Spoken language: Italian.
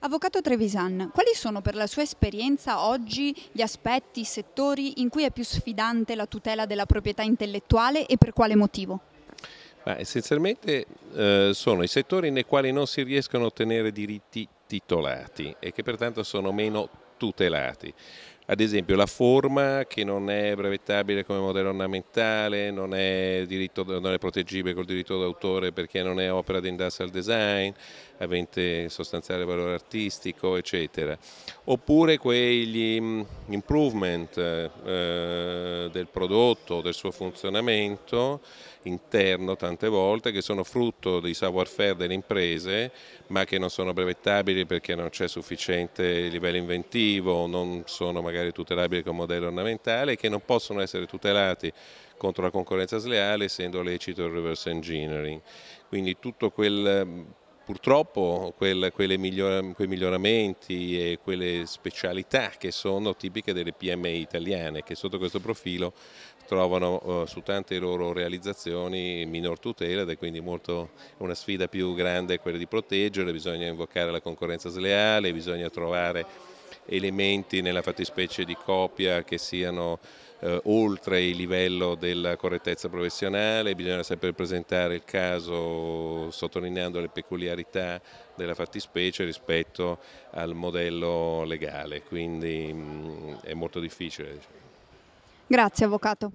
Avvocato Trevisan, quali sono per la sua esperienza oggi gli aspetti, i settori in cui è più sfidante la tutela della proprietà intellettuale e per quale motivo? Beh, essenzialmente eh, sono i settori nei quali non si riescono a ottenere diritti titolati e che pertanto sono meno tutelati ad esempio la forma che non è brevettabile come modello ornamentale, non è, diritto, non è proteggibile col diritto d'autore perché non è opera di industrial design, avente sostanziale valore artistico, eccetera. Oppure quegli improvement eh, eh, del prodotto, del suo funzionamento interno tante volte che sono frutto di savoir-faire delle imprese ma che non sono brevettabili perché non c'è sufficiente livello inventivo, non sono magari tutelabili con modello ornamentale e che non possono essere tutelati contro la concorrenza sleale essendo lecito il reverse engineering. Quindi tutto quel Purtroppo quel, miglior, quei miglioramenti e quelle specialità che sono tipiche delle PMI italiane che sotto questo profilo trovano eh, su tante loro realizzazioni minor tutela ed è quindi molto, una sfida più grande quella di proteggere, bisogna invocare la concorrenza sleale, bisogna trovare elementi nella fattispecie di copia che siano eh, oltre il livello della correttezza professionale, bisogna sempre presentare il caso sottolineando le peculiarità della fattispecie rispetto al modello legale, quindi mh, mm, è molto difficile. Diciamo. Grazie Avvocato.